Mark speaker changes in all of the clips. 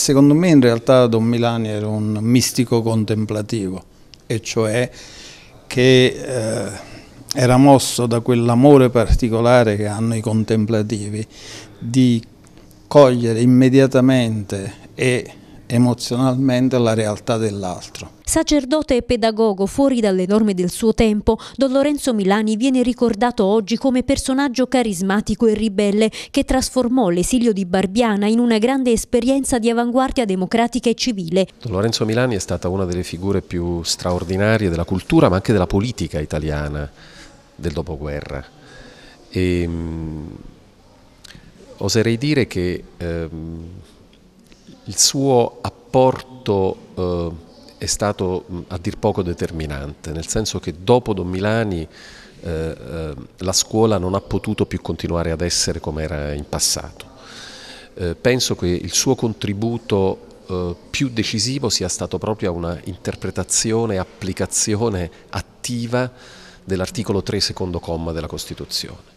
Speaker 1: Secondo me in realtà Don Milani era un mistico contemplativo, e cioè che eh, era mosso da quell'amore particolare che hanno i contemplativi di cogliere immediatamente e emozionalmente la realtà dell'altro
Speaker 2: Sacerdote e pedagogo fuori dalle norme del suo tempo, Don Lorenzo Milani viene ricordato oggi come personaggio carismatico e ribelle che trasformò l'esilio di Barbiana in una grande esperienza di avanguardia democratica e civile.
Speaker 3: Don Lorenzo Milani è stata una delle figure più straordinarie della cultura ma anche della politica italiana del dopoguerra. E, ehm, mh, oserei dire che ehm, il suo apporto eh, è stato a dir poco determinante, nel senso che dopo Don Milani eh, eh, la scuola non ha potuto più continuare ad essere come era in passato. Eh, penso che il suo contributo eh, più decisivo sia stato proprio una interpretazione e applicazione attiva dell'articolo 3 secondo comma della Costituzione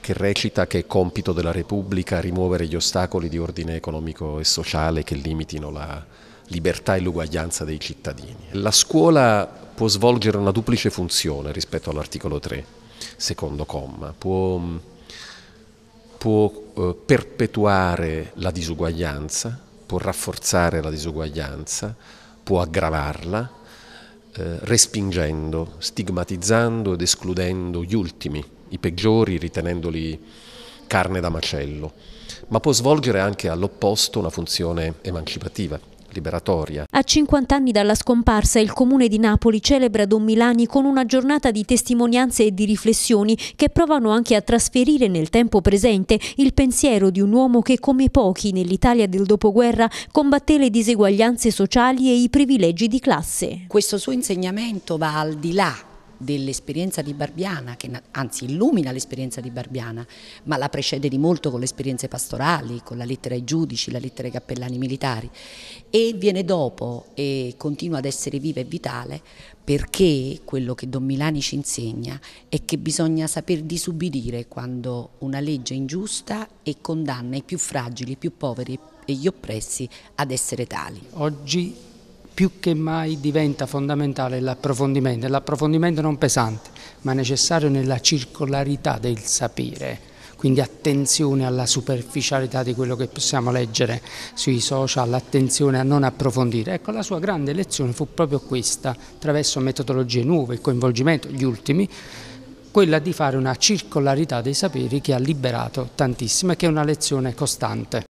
Speaker 3: che recita che è compito della Repubblica rimuovere gli ostacoli di ordine economico e sociale che limitino la, libertà e l'uguaglianza dei cittadini. La scuola può svolgere una duplice funzione rispetto all'articolo 3, secondo comma, può, può eh, perpetuare la disuguaglianza, può rafforzare la disuguaglianza, può aggravarla, eh, respingendo, stigmatizzando ed escludendo gli ultimi, i peggiori, ritenendoli carne da macello, ma può svolgere anche all'opposto una funzione emancipativa liberatoria.
Speaker 2: A 50 anni dalla scomparsa il comune di Napoli celebra Don Milani con una giornata di testimonianze e di riflessioni che provano anche a trasferire nel tempo presente il pensiero di un uomo che come pochi nell'Italia del dopoguerra
Speaker 4: combatté le diseguaglianze sociali e i privilegi di classe. Questo suo insegnamento va al di là dell'esperienza di Barbiana, che anzi illumina l'esperienza di Barbiana, ma la precede di molto con le esperienze pastorali, con la lettera ai giudici, la lettera ai cappellani militari e viene dopo e continua ad essere viva e vitale perché quello che Don Milani ci insegna è che bisogna saper disubbidire quando una legge è ingiusta e condanna i più fragili, i più poveri e gli oppressi ad essere tali.
Speaker 5: Oggi più che mai diventa fondamentale l'approfondimento, l'approfondimento non pesante, ma necessario nella circolarità del sapere, quindi attenzione alla superficialità di quello che possiamo leggere sui social, attenzione a non approfondire. Ecco, la sua grande lezione fu proprio questa, attraverso metodologie nuove, il coinvolgimento, gli ultimi, quella di fare una circolarità dei saperi che ha liberato tantissimo e che è una lezione costante.